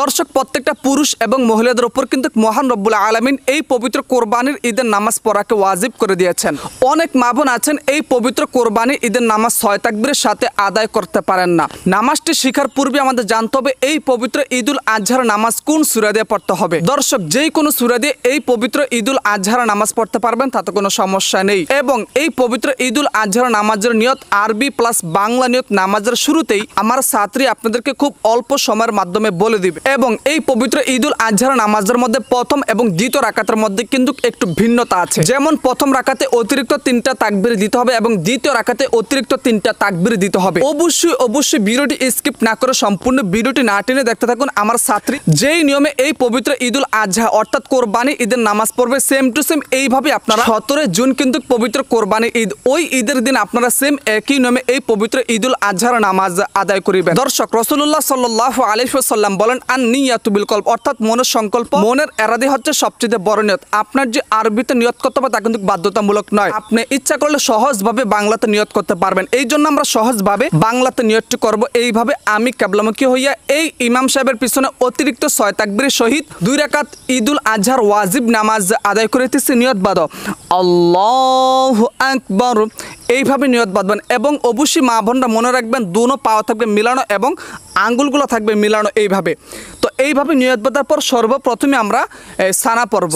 দর্শক প্রত্যেকটা পুরুষ এবং মহিলাদের উপর কিন্তু মহান রব্বুল আলমিন এই পবিত্র কোরবানির ঈদের নামাজ পড়াকে ওয়াজিব করে দিয়েছেন অনেক মা বোন আছেন এই পবিত্র কোরবানি ঈদের নামাজ ছয় তাকবীরের সাথে আদায় করতে পারেন না নামাজটি শিখার পূর্বে আমাদের জানতে হবে এই পবিত্র ঈদুল আজহার নামাজ কোন সুরা দিয়ে পড়তে হবে দর্শক যে কোনো সুরা দিয়ে এই পবিত্র ঈদুল আজহার নামাজ পড়তে পারবেন তাতে কোনো সমস্যা নেই এবং এই পবিত্র ঈদুল আজহার নামাজের নিয়ত আরবি প্লাস বাংলা নিয়ত নামাজের শুরুতেই আমার ছাত্রী আপনাদেরকে খুব অল্প সময়ের মাধ্যমে বলে দিবে এবং এই পবিত্র ঈদুল আজহার নামাজের মধ্যে প্রথম এবং দ্বিতীয় রাকাতের মধ্যে কিন্তু একটু ভিন্নতা আছে যেমন প্রথম রাকাতে অতিরিক্ত তিনটা তাকবির দিতে হবে এবং দ্বিতীয় রাকাতে অতিরিক্ত তিনটা তাকবির দিতে হবে অবশ্যই অবশ্যই ভিডিওটি স্কিপ না করে সম্পূর্ণ ভিডিওটি না টেনে দেখতে থাকুন আমার ছাত্রী যেই নিয়মে এই পবিত্র ঈদুল আজহা অর্থাৎ কোরবানি ঈদের নামাজ পড়বে সেম টু সেম এইভাবে আপনারা সতেরো জুন কিন্তু পবিত্র কোরবানি ঈদ ওই ঈদের দিন আপনারা সেম একই নিয়মে এই পবিত্র ঈদুল আজহার নামাজ আদায় করিবেন দর্শক রসুল্লাহ সাল্লাহ আলিফুসাল্লাম বলেন আর নিয়াতু বিলকল্প অর্থাৎ মনের সংকল্প মনের এরাদি হচ্ছে সবচেয়ে বড় নিয়ত আপনার যে আরবিতে নিয়ত করতে হবে তা কিন্তু বাধ্যতামূলক নয় আপনি ইচ্ছা করলে সহজভাবে বাংলাতে নিয়ত করতে পারবেন এই জন্য আমরা সহজভাবে বাংলাতে নিয়তটি করব এইভাবে আমি কেবলামুখী হইয়া এই ইমাম সাহেবের পিছনে অতিরিক্ত ছয় তাকবির সহিত দুই রাকাত ঈদুল আজহার ওয়াজিব নামাজ আদায় দিচ্ছি নিয়ত বাদ আল্লাহ আকবর এইভাবে নিয়ত বাঁধবেন এবং অবশ্যই মা বোনরা মনে রাখবেন দুনো পাওয়া থাকবে মিলানো এবং আঙ্গুলগুলো থাকবে মিলানো এইভাবে তো এইভাবে নিয়ত বাঁধার পর সর্বপ্রথমে আমরা সানা পর্ব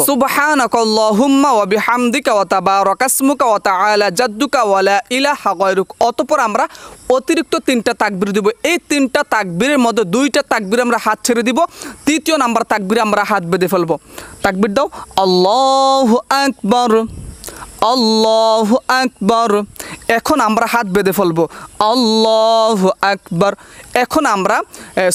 অতপর ইলাহা আমরা অতিরিক্ত তিনটা তাকবির দিব এই তিনটা তাকবিরের মধ্যে দুইটা তাকবির আমরা হাত ছেড়ে দিব তৃতীয় নাম্বার তাকবির আমরা হাত বেঁধে ফেলব তাকবির দাও আল্লাহ আকবর আল্লাহ আকবর এখন আমরা হাত বেঁধে ফেলবো আল্লাহ আকবর এখন আমরা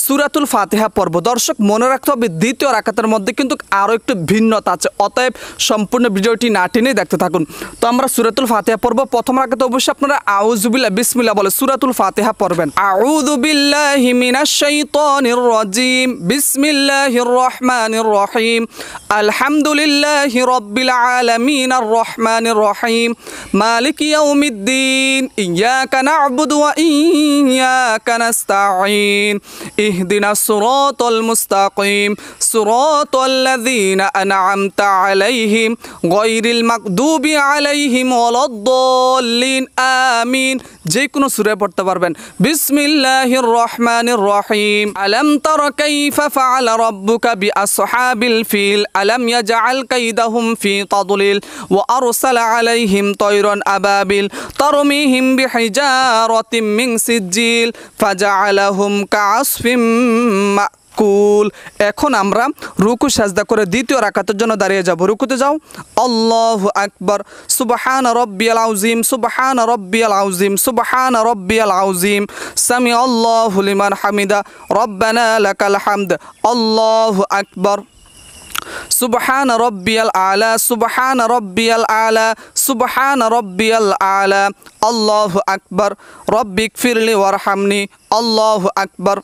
সুরাতুল ফাতেহা পর্ব দর্শক মনে রাখতে হবে দ্বিতীয় রাখাতের মধ্যে কিন্তু আরও একটু ভিন্নতা আছে অতএব সম্পূর্ণ ভিডিওটি না টেনেই দেখতে থাকুন তো আমরা সুরাতুল ফাতেহা পর্ব প্রথম রাখাতে অবশ্যই আপনারা আউজুবিল্লা বিসমিল্লা বলে সুরাতুল ফাতেহা পড়বেন আউজুবিল্লাহিমিনাশাইতানির রহমানির রহিম আলহামদুলিল্লাহি রব্বিল আলমিন আর রহমানির الرحيم مالك يوم الدين إياك نعبد وإياك نستعين اهدنا الصراط المستقيم صراط الذين أنعمت عليهم غير المقدوب عليهم ولا الضالين آمين جيكونا سورة برتبربن بسم الله الرحمن الرحيم ألم تر كيف فعل ربك بأصحاب الفيل ألم يجعل كيدهم في تضليل وأرسل عليهم طيرا أبابيل ترميهم بحجارة من سجيل فجعلهم كعصف مأكول কুল এখন আমরা রুকু সাজদা করে দ্বিতীয় রাকাতের জন্য দাঁড়িয়ে যাব রুকুতে যাও আল্লাহ আকবর সুবাহান রব্বিয়াল আউজিম সুবাহান রব্বিয়াল আউজিম সুবাহান রব্বিয়াল আউজিম সামি আল্লাহ হুলিমান হামিদা রব্বানা লাকাল হামদ আল্লাহ আকবর سبحان ربي الأعلى سبحان ربي الأعلى سبحان ربي الأعلى الله أكبر ربي اغفر لي وارحمني الله أكبر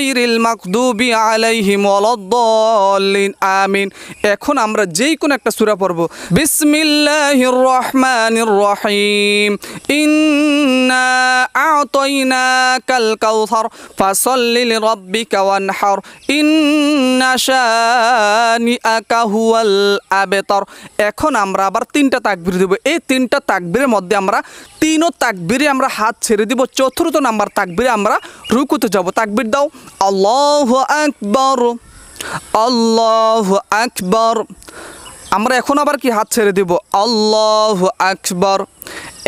গাইরিল মাকদুবি আলাইহিম ওয়ালাদ্দাল্লিন আমিন এখন আমরা যেই কোন একটা সূরা পড়ব বিসমিল্লাহির রহমানির রহিম ইন্না আ'তাইনাকাল কাউসার ফাসাল্লি লিরাব্বিকা ওয়ানহার ইন্না শানিআকা হুয়াল আবতার এখন আমরা আবার তিনটা তাকবীর দেব এই তিনটা তাকবীরের মধ্যে আমরা তিনও তাকবীরে আমরা হাত ছেড়ে দিব চতুর্থ নাম্বার তাকবীরে আমরা রুকুতে যাব তাকবীর দাও আল্লাহ আকবর আল্লাহ আকবর আমরা এখন আবার কি হাত ছেড়ে দিব আল্লাহ আকবর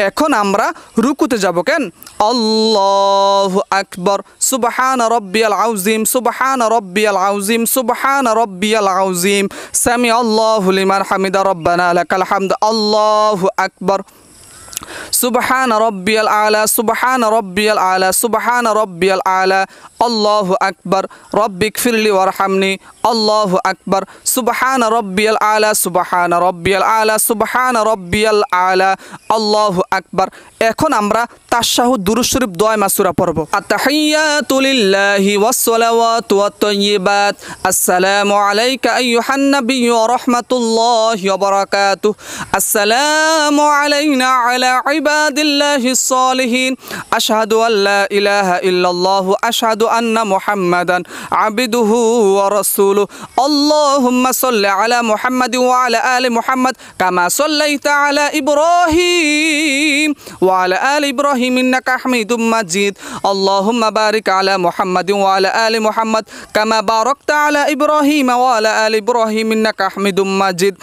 এখন আমরা রুকুতে যাব কেন আল্লাহ আকবর সুবহান রব্বিয়াল আউজিম সুবহান রব্বিয়াল আউজিম সুবহান রব্বিয়াল আউজিম সামি আল্লাহ লিমান হামিদা রব্বানা লাকাল হামদ আল্লাহ আকবর সুবহান রব্বিয়াল আলা সুবহান রব্বিয়াল আলা সুবহান রব্বিয়াল আলা আল্লাহ আকবর রব্বিক ফিরলি ওয়ারহামনি আল্লাহ আকবর সুবহান রব্বিয়াল আলা সুবহান রব্বিয়াল আলা সুবহান রব্বিয়াল আলা আল্লাহ আকবর এখন আমরা তাশাহ দুরুশরীফ দয় মাসুরা পড়ব আত্তাহিয়াতুলিল্লাহি ওয়াসসালাওয়াতু ওয়াত-তাইয়্যিবাত আসসালামু আলাইকা আইয়ুহান নাবিয়্যু ওয়া রাহমাতুল্লাহি ওয়া বারাকাতুহু আসসালামু আলাইনা আলা عباد الله الصالحين أشهد أن لا إله إلا الله أشهد أن محمدا عبده ورسوله اللهم صل على محمد وعلى آل محمد كما صليت على إبراهيم وعلى آل إبراهيم إنك حميد مجيد اللهم بارك على محمد وعلى آل محمد كما باركت على إبراهيم وعلى آل إبراهيم إنك حميد مجيد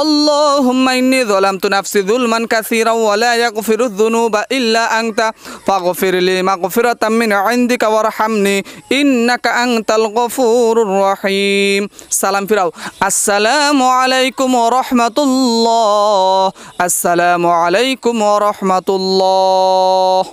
اللهم إني ظلمت نفسي ظلما كثيرا ولا يغفر গফিরু দুনুবা ইল্লা আংতা ফাগফিরলি মাগফিরাতাম মিন ইনদিকা ওয়ারহামনি ইন্নাকা আংতাল গফুরুর রহিম সালাম ফিরাও আসসালামু আলাইকুম ওয়া রাহমাতুল্লাহ আসসালামু আলাইকুম ওয়া রাহমাতুল্লাহ